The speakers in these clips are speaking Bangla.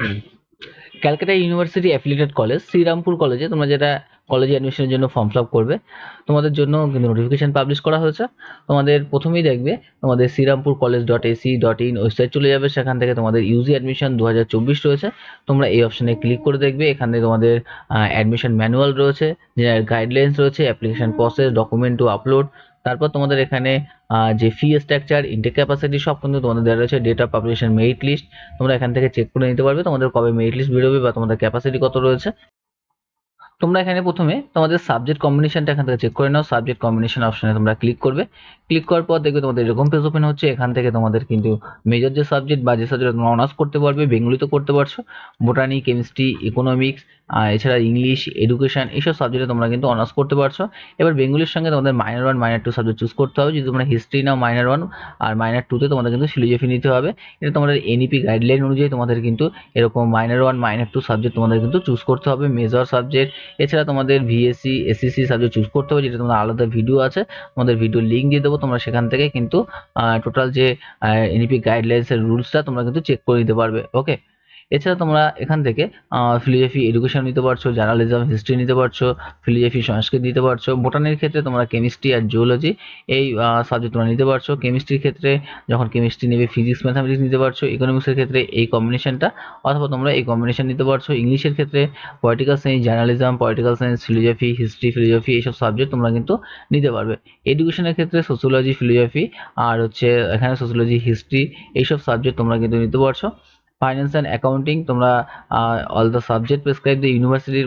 হ্যাঁ। Calcutta university affiliated college Serampore কলেজে তোমরা যেটা কলেজে অ্যাডমিশনের জন্য ফর্ম ফিল করবে তোমাদের জন্য কিন্তু নোটিফিকেশন পাবলিশ করা হয়েছে তোমাদের প্রথমেই দেখবে তোমাদের Serampore college dot AC dot in website চলে যাবে সেখান থেকে তোমাদের ইউজি অ্যাডমিশন দু রয়েছে তোমরা এই অপশানে ক্লিক করে দেখবে এখানে তোমাদের অ্যাডমিশন ম্যানুয়াল রয়েছে যে গাইডলাইন্স রয়েছে application process document to upload তারপর তোমাদের এখানে যে ফি স্ট্রাকচার ইন্টেক ক্যাপাসিটি সব কিন্তু তোমাদের দেওয়া রয়েছে date of publication merit list তোমরা এখান থেকে চেক করে নিতে পারবে তোমাদের কবে মেরিট লিস্ট বেরোবে বা তোমাদের ক্যাপাসিটি কত রয়েছে তোমরা এখানে প্রথমে তোমাদের সাবজেক্ট কম্বিনেশনটা এখান থেকে চেক করে নাও সাবজেক্ট কম্বিনেশন অপশনে তোমরা ক্লিক করবে ক্লিক করার পর দেখবে তোমাদের এরকম পেজ ওপেন হচ্ছে এখান থেকে তোমাদের কিন্তু মেজর যে সাবজেক্ট বা যে সাবজেক্ট তোমরা অনার্স করতে পারবে বেঙ্গলিতে করতে পারছো বোটানি কেমিস্ট্রি ইকোনমিক্স এছাড়া ইংলিশ এডুকেশান এইসব সাবজেক্টে তোমরা কিন্তু অনার্স করতে পারছো এবার বেঙ্গলির সঙ্গে তোমাদের minor one minor two subject choose করতে হবে যদি তোমরা হিস্ট্রি নাও মাইনার ওয়ান আর মাইনার টুতে তোমাদের কিন্তু সিলিজফি নিতে হবে এটা তোমাদের এনইপি গাইডলাইন e অনুযায়ী তোমাদের কিন্তু এরকম minor one minor two subject তোমাদের কিন্তু চুজ করতে হবে মেজর সাবজেক্ট এছাড়া তোমাদের ভিএসসি এসসিসি সাবজেক্ট চুজ করতে হবে যেটা তোমাদের আলাদা ভিডিও আছে তোমাদের ভিডিও লিঙ্ক দিয়ে দেবো তোমরা সেখান থেকে কিন্তু টোটাল যে এনইপি এর রুলসটা তোমরা কিন্তু চেক করে নিতে পারবে ওকে এছাড়া তোমরা এখান থেকে ফিলোজফি এডুকেশন নিতে পারছো জার্নালিজম হিস্ট্রি নিতে পারছো ফিলোজফি সংস্কৃত নিতে পারছো বোটানির ক্ষেত্রে তোমরা কেমিস্ট্রি আর জুওলজি এই সাবজেক্ট তোমরা নিতে পারছো কেমিস্ট্রির ক্ষেত্রে যখন কেমিস্ট্রি নেবে ফিজিক্স ম্যাথামেটিক্স নিতে পারছো ইকোনমিক্সের ক্ষেত্রে এই কম্বিনেশনটা অথবা তোমরা এই কম্বিনেশন নিতে পারছো ইংলিশের ক্ষেত্রে political science journalism political science philosophy history philosophy এইসব সাবজেক্ট তোমরা কিন্তু নিতে পারবে এডুকেশনের ক্ষেত্রে সোশ্যোলজি ফিলোজফি আর হচ্ছে এখানে সোশ্যোলজি হিস্ট্রি এইসব সাবজেক্ট তোমরা কিন্তু নিতে পারছো ফাইন্যান্স অ্যান্ড অ্যাকাউন্টিং তোমরা all the subject prescribe the ইউনিভার্সিটির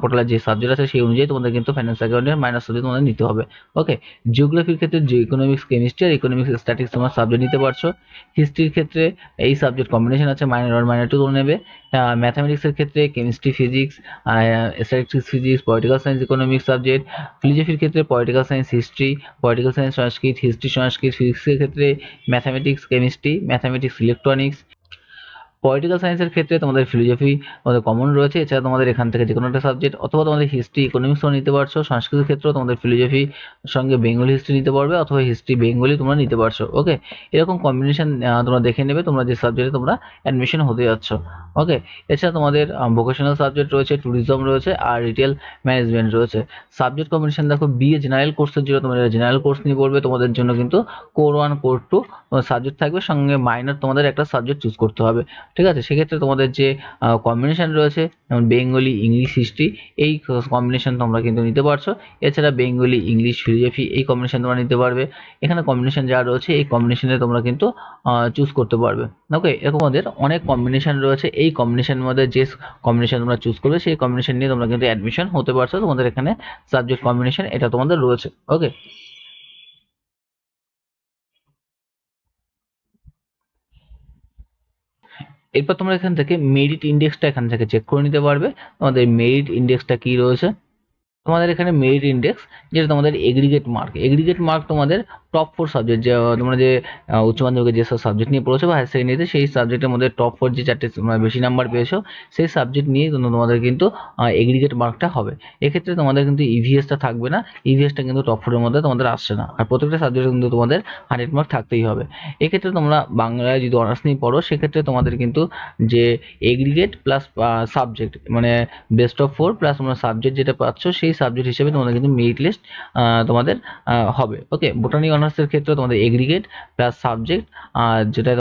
পোর্টালে যে সাবজেক্ট আছে সেই অনুযায়ী তোমাদের কিন্তু ফাইন্যান্স অ্যাকাউন্টিং মাইনাস সাবজেক্ট তোমাদের নিতে হবে ওকে জিওগ্রাফির ক্ষেত্রে যে ইকোনমিক্স কেমিস্ট্রি আর ইকোনমিক্স স্ট্যাটিক্স তোমার সাবজেক্ট নিতে পারছো হিস্ট্রির ক্ষেত্রে এই সাবজেক্ট কম্বিনেশন আছে মাইনার ওয়ান মাইনার টু তোমরা নেবে ম্যাথামেটিক্সের ক্ষেত্রে chemistry physics statics physics political science economics subject ফিলোজফির ক্ষেত্রে political science history political science Sanskrit history Sanskrit ফিজিক্সের ক্ষেত্রে mathematics chemistry mathematics electronics political সায়েন্সের ক্ষেত্রে তোমাদের ফিলোজফি তোমাদের কমন রয়েছে এছাড়া তোমাদের এখান থেকে যে কোনো একটা সাবজেক্ট অথবা তোমাদের হিস্ট্রি ইকোনমিক্সও নিতে পারছো সংস্কৃতির ক্ষেত্রেও তোমাদের ফিলোজফি সঙ্গে বেঙ্গলি হিস্ট্রি নিতে পারবে অথবা হিস্ট্রি বেঙ্গলি তোমরা নিতে পারছো ওকে এরকম কম্বিনেশন তোমরা দেখে নেবে তোমরা যে সাবজেক্টে তোমরা অ্যাডমিশন হতে যাচ্ছ ওকে এছাড়া তোমাদের ভোকেশনাল সাবজেক্ট রয়েছে ট্যুরিজম রয়েছে আর রিটেল ম্যানেজমেন্ট রয়েছে সাবজেক্ট কম্বিনেশন দেখো বিএ জেনারেল কোর্সের জন্য তোমরা জেনারেল কোর্স নিয়ে পড়বে তোমাদের জন্য কিন্তু core one core two subject থাকবে সঙ্গে মাইনর তোমাদের একটা সাবজেক্ট চুজ করতে হবে ঠিক আছে সেক্ষেত্রে তোমাদের যে কম্বিনেশান রয়েছে যেমন বেঙ্গলি ইংলিশ হিস্ট্রি এই কম্বিনেশান তোমরা কিন্তু নিতে পারছো এছাড়া বেঙ্গলি ইংলিশ ফিলোজফি এই কম্বিনেশান তোমরা নিতে পারবে এখানে কম্বিনেশান যা রয়েছে এই কম্বিনেশানে তোমরা কিন্তু চুজ করতে পারবে ওকে এরকম আমাদের অনেক কম্বিনেশান রয়েছে এই কম্বিনেশানের মধ্যে যে কম্বিনেশান তোমরা চুজ করবে সেই কম্বিনেশান নিয়ে তোমরা কিন্তু অ্যাডমিশন হতে পারছো তোমাদের এখানে সাবজেক্ট কম্বিনেশান এটা তোমাদের রয়েছে ওকে এরপর তোমরা এখান থেকে মেরিট ইন্ডেক্সটা এখান থেকে চেক করে নিতে পারবে তোমাদের মেরিট ইন্ডেক্সটা কি রয়েছে তোমাদের এখানে মেরিট ইন্ডেক্স যেটা তোমাদের এগ্রিগেট মার্ক এগ্রিগেট মার্ক তোমাদের টপ ফোর সাবজেক্ট যে তোমরা যে উচ্চ মাধ্যমিকে যেসব সাবজেক্ট নিয়ে পড়েছো বা হায়ার সেকেন্ডারিতে সেই সাবজেক্টের মধ্যে টপ ফোর যে চারটে তোমরা বেশি নাম্বার পেয়েছো সেই সাবজেক্ট নিয়ে তোমাদের কিন্তু এগ্রিগেট মার্কটা হবে এক্ষেত্রে তোমাদের কিন্তু ইভিএসটা থাকবে না ইভিএসটা কিন্তু টপ ফোরের মধ্যে তোমাদের আসছে না আর প্রত্যেকটা সাবজেক্টে কিন্তু তোমাদের হান্ড্রেড মার্ক থাকতেই হবে এক্ষেত্রে তোমরা বাংলায় যদি অনার্স নিয়ে পড়ো সেক্ষেত্রে তোমাদের কিন্তু যে এগ্রিগেট প্লাস সাবজেক্ট মানে বেস্ট অফ ফোর প্লাস তোমরা সাবজেক্ট যেটা পাচ্ছ সেই সাবজেক্ট হিসেবে তোমাদের কিন্তু মেরিট লিস্ট তোমাদের হবে ওকে বোটানি অনার্স অনার্সের ক্ষেত্রে তোমাদের এগ্রিগেট প্লাস সাবজেক্ট আর যেটা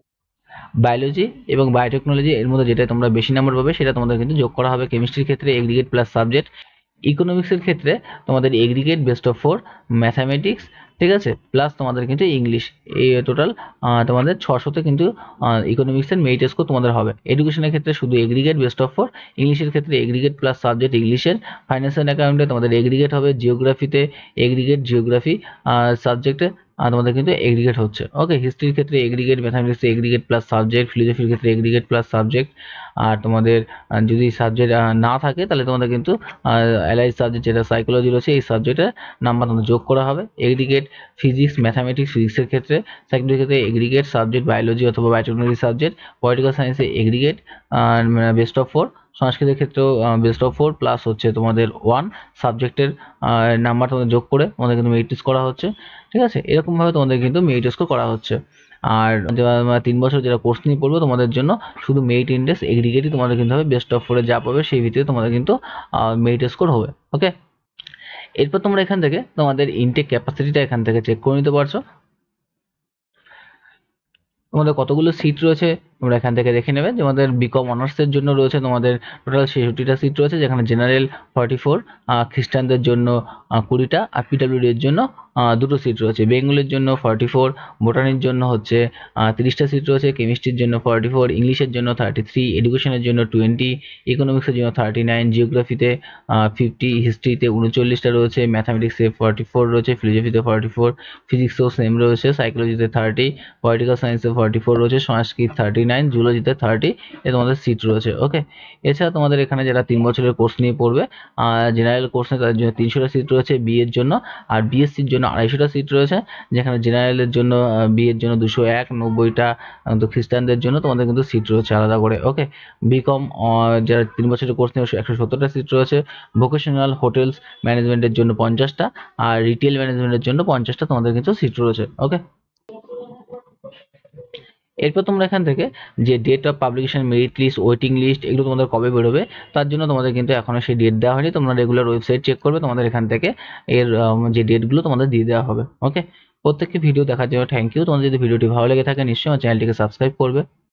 বায়োলজি এবং বায়োটেকনোলজি এর মধ্যে যেটা তোমরা বেশি নাম্বার পাবে সেটা তোমাদের কিন্তু যোগ করা হবে কেমিস্ট্রির ক্ষেত্রে এগ্রিগেট প্লাস সাবজেক্ট ইকোনমিক্সের ক্ষেত্রে তোমাদের aggregate best of four mathematics ঠিক আছে প্লাস তোমাদের কিন্তু ইংলিশ এই টোটাল তোমাদের ছশোতে কিন্তু ইকোনমিক্সের মেরিট স্কোর তোমাদের হবে এডুকেশনের ক্ষেত্রে শুধু এগ্রিগেট বেস্ট অফ ফোর ইংলিশের ক্ষেত্রে এগ্রিগেট প্লাস সাবজেক্ট ইংলিশের ফাইন্যান্সিয়াল অ্যাকাউন্টে তোমাদের এগ্রিগেট হবে জিওগ্রাফিতে এগ্রিগেট জিওগ্রাফি সাবজেক্টে আর তোমাদের কিন্তু এগ্রিগেট হচ্ছে ওকে হিস্ট্রির ক্ষেত্রে এগ্রিগেট ম্যাথামেটিক্সে এগ্রিগেট প্লাস সাবজেক্ট ফিলোজফির ক্ষেত্রে এগ্রিগেট প্লাস সাবজেক্ট আর তোমাদের যদি সাবজেক্ট না থাকে তাহলে তোমাদের কিন্তু অ্যালাইজ সাবজেক্ট যেটা সাইকোলজি রয়েছে এই সাবজেক্টের নাম্বার তোমাদের যোগ করা হবে এগ্রিগেট ফিজিক্স ম্যাথামেটিক্স ফিজিক্সের ক্ষেত্রে সাইকোলজির ক্ষেত্রে এগ্রিগেট সাবজেক্ট বায়োলজি অথবা বায়োটেকনোলজি সাবজেক্ট পলিটিক্যাল সায়েন্সে এগ্রিগেট বেস্ট অফ ফোর সংস্কৃতের ক্ষেত্রেও বেস্ট অফ ফোর প্লাস হচ্ছে তোমাদের ওয়ান সাবজেক্টের নাম্বার তোমাদের যোগ করে তোমাদের কিন্তু মেরিট করা হচ্ছে ঠিক আছে এরকমভাবে তোমাদের কিন্তু মেরিট স্কোর করা হচ্ছে আর তিন বছর যেটা কোর্স নিয়ে পড়বে তোমাদের জন্য শুধু মেরিট ইন্ডেক্স এগ্রিগেটই তোমাদের কিন্তু হবে বেস্ট অফ ফোরে যা পাবে সেই ভিত্তিতে তোমাদের কিন্তু মেরিট স্কোর হবে ওকে এরপর তোমরা এখান থেকে তোমাদের ইনটেক ক্যাপাসিটিটা এখান থেকে চেক করে নিতে পারছো তোমাদের কতগুলো সিট রয়েছে তোমরা এখান থেকে দেখে নেবে তোমাদের বিকম অনার্সের জন্য রয়েছে তোমাদের টোটাল ছেষট্টিটা সিট রয়েছে যেখানে জেনারেল ফর্টি ফোর খ্রিস্টানদের জন্য কুড়িটা আর পিডাব্লিউডির এর জন্য দুটো সিট রয়েছে বেঙ্গলের জন্য ফর্টি ফোর বোটানির জন্য হচ্ছে তিরিশটা সিট রয়েছে কেমিস্ট্রির জন্য ফর্টি ফোর ইংলিশের জন্য থার্টি থ্রি এডুকেশনের জন্য টোয়েন্টি ইকোনমিক্সের জন্য থার্টি নাইন জিওগ্রাফিতে ফিফটি হিস্ট্রিতে উনচল্লিশটা রয়েছে ম্যাথামেটিক্সে ফর্টি ফোর রয়েছে ফিলোজফিতে ফর্টি ফোর ফিজিক্সেও সেম রয়েছে সাইকোলজিতে থার্টি পলিটিক্যাল সায়েন্সে ফর্টি ফোর রয়েছে সংস্কৃত থার্টি নাইন জুলজিতে থার্টি এ তোমাদের সিট রয়েছে ওকে এছাড়া তোমাদের এখানে যারা তিন বছরের কোর্স নিয়ে পড়বে জেনারেল কোর্স নিয়ে তাদের জন্য তিনশোটা সিট রয়েছে বিয়ের জন্য আর বিএসসির জন্য জন্য আড়াইশোটা সিট রয়েছে যেখানে জেনারেলের জন্য বিয়ের জন্য দুশো এক নব্বইটা তো খ্রিস্টানদের জন্য তোমাদের কিন্তু সিট রয়েছে আলাদা করে ওকে বিকম যারা তিন বছরের কোর্স নিয়ে একশো সত্তরটা সিট রয়েছে ভোকেশনাল হোটেলস ম্যানেজমেন্টের জন্য পঞ্চাশটা আর রিটেল ম্যানেজমেন্টের জন্য পঞ্চাশটা তোমাদের কিন্তু সিট রয়েছে ওকে এরপর তোমরা এখান থেকে যে date of publication merit list waiting list এগুলো তোমাদের কবে বেরোবে তার জন্য তোমাদের কিন্তু এখনও সেই ডেট দেওয়া হয়নি তোমরা রেগুলার ওয়েবসাইট চেক করবে তোমাদের এখান থেকে এর যে ডেটগুলো তোমাদের দিয়ে দেওয়া হবে ওকে প্রত্যেকটি ভিডিও দেখার জন্য থ্যাংক ইউ তোমাদের যদি ভিডিওটি ভালো লেগে থাকে নিশ্চয়ই আমার চ্যানেলটিকে সাবস্ক্রাইব করবে